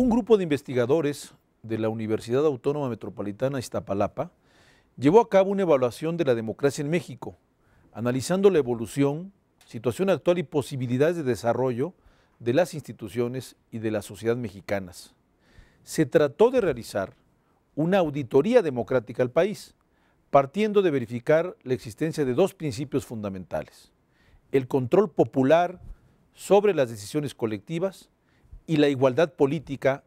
Un grupo de investigadores de la Universidad Autónoma Metropolitana Iztapalapa llevó a cabo una evaluación de la democracia en México, analizando la evolución, situación actual y posibilidades de desarrollo de las instituciones y de la sociedad mexicanas. Se trató de realizar una auditoría democrática al país, partiendo de verificar la existencia de dos principios fundamentales, el control popular sobre las decisiones colectivas y la igualdad política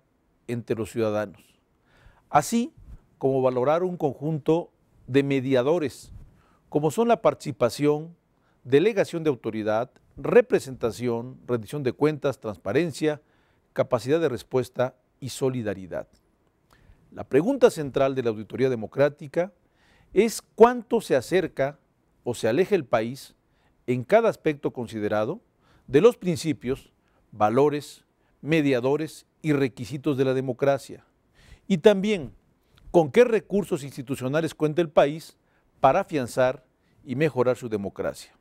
entre los ciudadanos, así como valorar un conjunto de mediadores, como son la participación, delegación de autoridad, representación, rendición de cuentas, transparencia, capacidad de respuesta y solidaridad. La pregunta central de la auditoría democrática es cuánto se acerca o se aleja el país en cada aspecto considerado de los principios, valores, mediadores y requisitos de la democracia. Y también con qué recursos institucionales cuenta el país para afianzar y mejorar su democracia.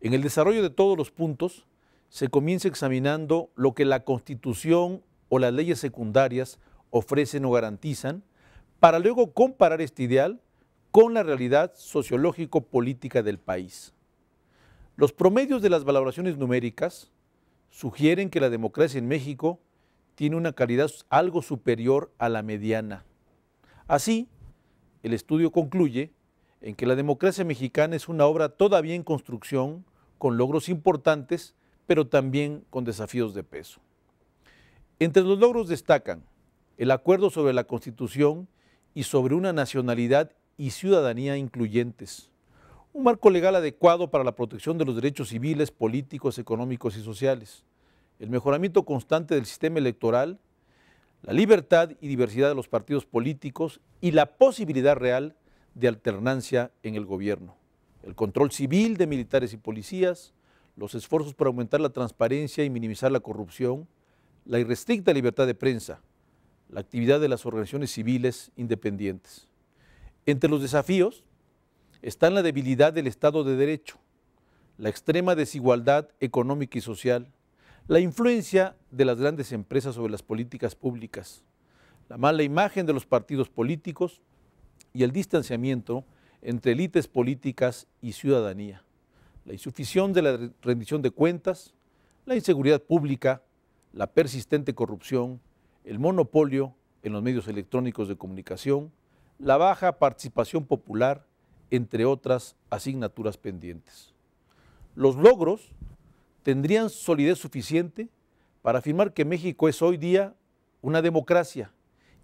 En el desarrollo de todos los puntos, se comienza examinando lo que la Constitución o las leyes secundarias ofrecen o garantizan, para luego comparar este ideal con la realidad sociológico-política del país. Los promedios de las valoraciones numéricas sugieren que la democracia en México tiene una calidad algo superior a la mediana. Así, el estudio concluye en que la democracia mexicana es una obra todavía en construcción, con logros importantes, pero también con desafíos de peso. Entre los logros destacan el acuerdo sobre la Constitución y sobre una nacionalidad y ciudadanía incluyentes, un marco legal adecuado para la protección de los derechos civiles, políticos, económicos y sociales, el mejoramiento constante del sistema electoral, la libertad y diversidad de los partidos políticos y la posibilidad real de alternancia en el gobierno, el control civil de militares y policías, los esfuerzos para aumentar la transparencia y minimizar la corrupción, la irrestricta libertad de prensa, la actividad de las organizaciones civiles independientes. Entre los desafíos está la debilidad del Estado de Derecho, la extrema desigualdad económica y social, la influencia de las grandes empresas sobre las políticas públicas, la mala imagen de los partidos políticos y el distanciamiento entre élites políticas y ciudadanía, la insuficiencia de la rendición de cuentas, la inseguridad pública, la persistente corrupción, el monopolio en los medios electrónicos de comunicación, la baja participación popular, entre otras asignaturas pendientes. Los logros tendrían solidez suficiente para afirmar que México es hoy día una democracia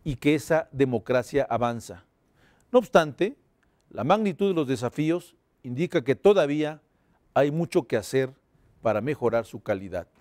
y que esa democracia avanza. No obstante, la magnitud de los desafíos indica que todavía hay mucho que hacer para mejorar su calidad.